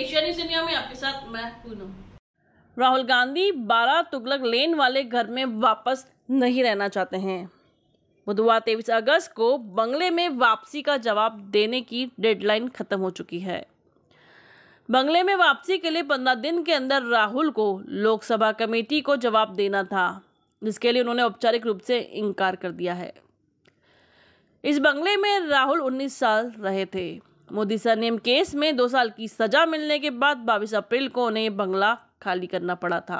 Asia news India में आपके साथ मैं पूनम राहुल गांधी बारह तुगलक लेन वाले घर में वापस नहीं रहना चाहते हैं बुधवार तेईस अगस्त को बंगले में वापसी का जवाब देने की डेडलाइन खत्म हो चुकी है बंगले में वापसी के लिए पंद्रह दिन के अंदर राहुल को लोकसभा कमेटी को जवाब देना था जिसके लिए उन्होंने औपचारिक रूप से इनकार कर दिया है इस बंगले में राहुल 19 साल रहे थे मोदी सरनेम केस में दो साल की सजा मिलने के बाद बाईस अप्रैल को उन्हें बंगला खाली करना पड़ा था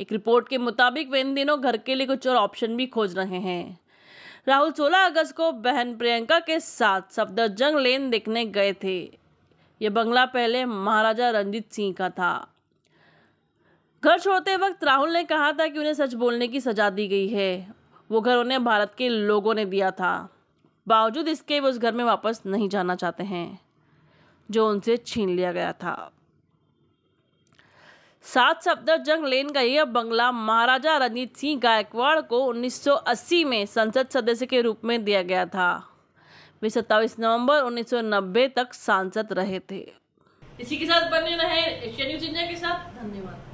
एक रिपोर्ट के मुताबिक वे इन दिनों घर के लिए कुछ और ऑप्शन भी खोज रहे हैं राहुल 16 अगस्त को बहन प्रियंका के साथ सफदरजंग लेन देखने गए थे यह बंगला पहले महाराजा रंजीत सिंह का था घर छोड़ते वक्त राहुल ने कहा था कि उन्हें सच बोलने की सजा दी गई है वो घर उन्हें भारत के लोगों ने दिया था बावजूद इसके वो उस घर में वापस नहीं जाना चाहते हैं जो उनसे छीन लिया गया था सात सफदर जंग लेन का यह बंगला महाराजा रणजीत सिंह गायकवाड़ को 1980 में संसद सदस्य के रूप में दिया गया था वे सत्ताईस नवंबर 1990 तक सांसद रहे थे इसी के साथ बने रहे एशिया न्यूज इंडिया के साथ धन्यवाद